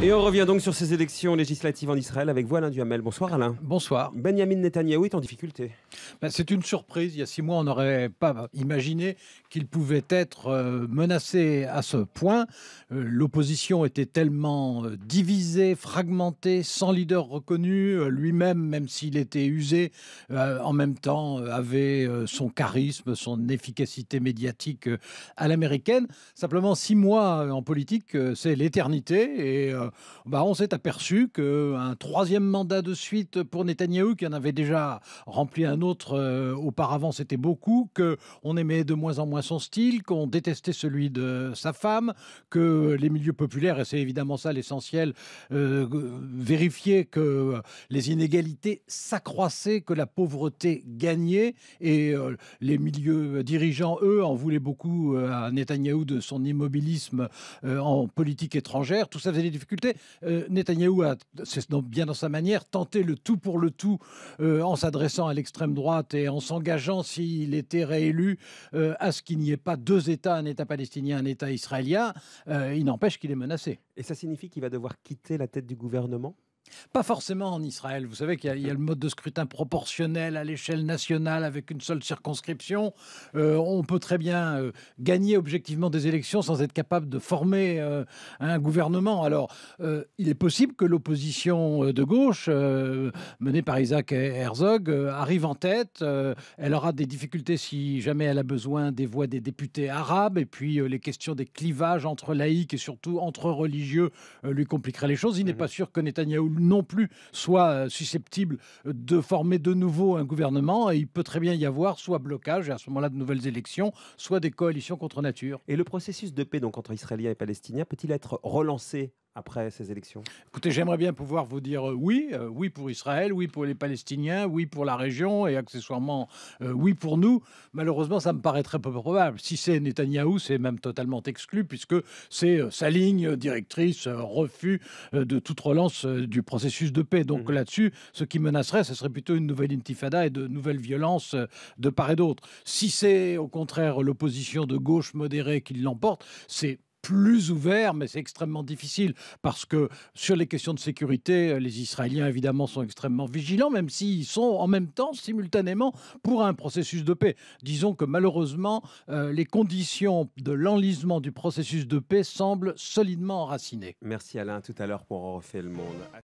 Et on revient donc sur ces élections législatives en Israël avec vous, Alain Duhamel. Bonsoir, Alain. Bonsoir. Benjamin Netanyahou est en difficulté. Ben, c'est une surprise. Il y a six mois, on n'aurait pas imaginé qu'il pouvait être euh, menacé à ce point. Euh, l'opposition était tellement euh, divisée, fragmentée, sans leader reconnu. Lui-même, même, même s'il était usé, en même temps avait son charisme, son efficacité médiatique à l'américaine. Simplement, six mois en politique, c'est l'éternité. Et euh, bah, on s'est aperçu qu'un troisième mandat de suite pour Netanyahou, qui en avait déjà rempli un autre euh, auparavant, c'était beaucoup, on aimait de moins en moins son style, qu'on détestait celui de sa femme, que les milieux populaires, et c'est évidemment ça l'essentiel, euh, vérifiaient que les inégalités s'accroissaient, que la pauvreté gagnait, et les milieux dirigeants, eux, en voulaient beaucoup à Netanyahou de son immobilisme en politique étrangère. Tout ça faisait des difficultés Écoutez, euh, Netanyahou a, bien dans sa manière, tenté le tout pour le tout euh, en s'adressant à l'extrême droite et en s'engageant, s'il était réélu, euh, à ce qu'il n'y ait pas deux États, un État palestinien, un État israélien. il n'empêche qu'il est menacé. Et ça signifie qu'il va devoir quitter la tête du gouvernement pas forcément en Israël. Vous savez qu'il y, a le mode de scrutin proportionnel à l'échelle nationale avec une seule circonscription. Euh, on peut très bien euh, gagner objectivement des élections sans être capable de former euh, un gouvernement. Alors, il est possible que l'opposition de gauche, menée par Isaac Herzog, arrive en tête. elle aura des difficultés si jamais elle a besoin des voix des députés arabes. Et puis, les questions des clivages entre laïcs et surtout entre religieux lui compliqueraient les choses. Il n'est mhm. pas sûr que Netanyahu non plus soit euh, susceptible euh, de former de nouveau un gouvernement. Et il peut très bien y avoir soit blocage, et à ce moment-là de nouvelles élections, soit des coalitions contre nature. Et le processus de paix donc, entre Israéliens et Palestiniens peut-il être relancé après ces élections Écoutez, j'aimerais bien pouvoir vous dire euh, oui, euh, oui pour Israël, oui pour les Palestiniens, oui pour la région et accessoirement euh, oui pour nous. Malheureusement, ça me paraît très peu probable. Si c'est Netanyahou, c'est même totalement exclu puisque c'est sa ligne directrice, refus de toute relance du processus de paix. Donc mmh. là-dessus, ce qui menacerait, ce serait plutôt une nouvelle intifada et de nouvelles violences de part et d'autre. Si c'est au contraire l'opposition de gauche modérée qui l'emporte, c'est plus ouvert, mais c'est extrêmement difficile parce que sur les questions de sécurité, euh, les Israéliens évidemment sont extrêmement vigilants, même s'ils sont en même temps simultanément pour un processus de paix. Disons que malheureusement, euh, les conditions de l'enlisement du processus de paix semblent solidement enracinées. Merci Alain, tout à l'heure pour refait le monde.